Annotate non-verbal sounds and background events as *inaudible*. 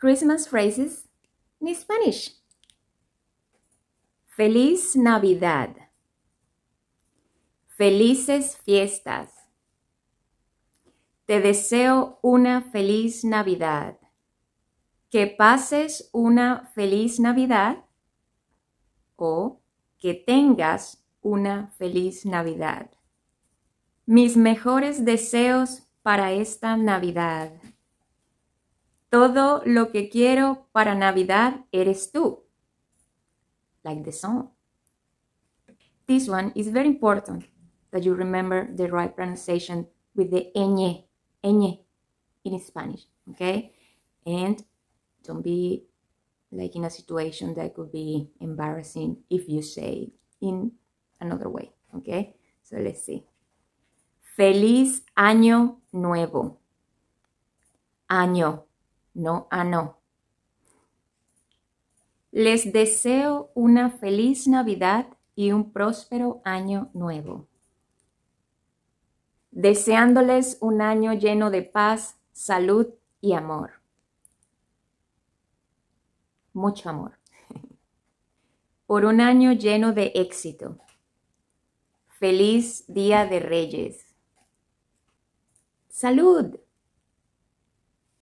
Christmas phrases in Spanish. Feliz Navidad. Felices fiestas. Te deseo una feliz Navidad. Que pases una feliz Navidad o que tengas una feliz Navidad. Mis mejores deseos para esta Navidad. Todo lo que quiero para Navidad eres tú. Like the song. This one is very important that you remember the right pronunciation with the ñ, ñ in Spanish, okay? And don't be like in a situation that could be embarrassing if you say in another way, okay? So let's see. Feliz año nuevo. Año no a ah, no. Les deseo una feliz Navidad y un próspero año nuevo. Deseándoles un año lleno de paz, salud y amor. Mucho amor. *laughs* Por un año lleno de éxito. Feliz Día de Reyes. Salud.